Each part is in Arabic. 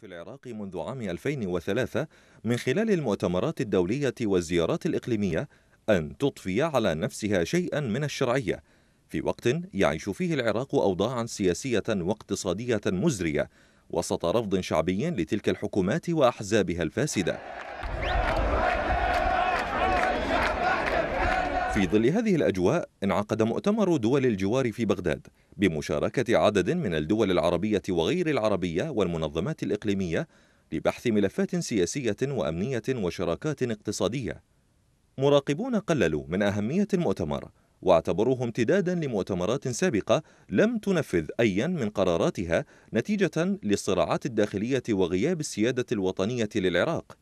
في العراق منذ عام 2003 من خلال المؤتمرات الدولية والزيارات الإقليمية أن تضفي على نفسها شيئا من الشرعية في وقت يعيش فيه العراق أوضاعا سياسية واقتصادية مزرية وسط رفض شعبي لتلك الحكومات وأحزابها الفاسدة في ظل هذه الأجواء انعقد مؤتمر دول الجوار في بغداد بمشاركة عدد من الدول العربية وغير العربية والمنظمات الإقليمية لبحث ملفات سياسية وأمنية وشراكات اقتصادية مراقبون قللوا من أهمية المؤتمر واعتبروه امتدادا لمؤتمرات سابقة لم تنفذ أيا من قراراتها نتيجة للصراعات الداخلية وغياب السيادة الوطنية للعراق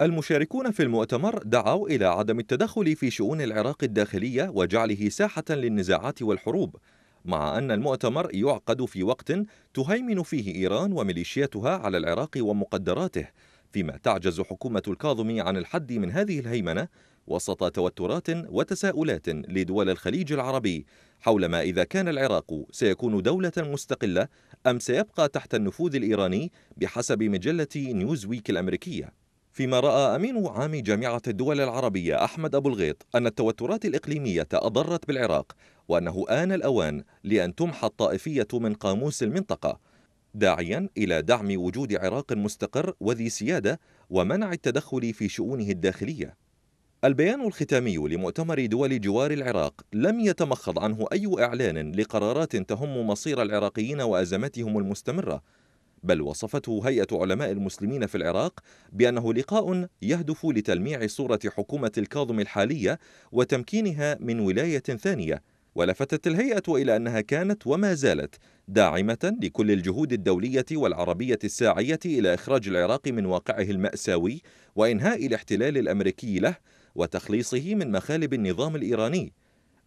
المشاركون في المؤتمر دعوا إلى عدم التدخل في شؤون العراق الداخلية وجعله ساحة للنزاعات والحروب مع أن المؤتمر يعقد في وقت تهيمن فيه إيران وميليشياتها على العراق ومقدراته فيما تعجز حكومة الكاظمي عن الحد من هذه الهيمنة وسط توترات وتساؤلات لدول الخليج العربي حول ما إذا كان العراق سيكون دولة مستقلة أم سيبقى تحت النفوذ الإيراني بحسب مجلة نيوزويك الأمريكية فيما رأى أمين عام جامعة الدول العربية أحمد أبو الغيط أن التوترات الإقليمية أضرت بالعراق وأنه آن الأوان لأن تمحى الطائفية من قاموس المنطقة داعيا إلى دعم وجود عراق مستقر وذي سيادة ومنع التدخل في شؤونه الداخلية البيان الختامي لمؤتمر دول جوار العراق لم يتمخض عنه أي إعلان لقرارات تهم مصير العراقيين وأزمتهم المستمرة بل وصفته هيئة علماء المسلمين في العراق بأنه لقاء يهدف لتلميع صورة حكومة الكاظم الحالية وتمكينها من ولاية ثانية ولفتت الهيئة إلى أنها كانت وما زالت داعمة لكل الجهود الدولية والعربية الساعية إلى إخراج العراق من واقعه المأساوي وإنهاء الاحتلال الأمريكي له وتخليصه من مخالب النظام الإيراني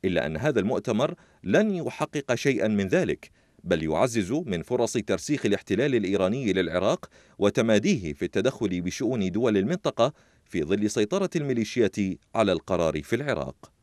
إلا أن هذا المؤتمر لن يحقق شيئا من ذلك بل يعزز من فرص ترسيخ الاحتلال الإيراني للعراق وتماديه في التدخل بشؤون دول المنطقة في ظل سيطرة الميليشيات على القرار في العراق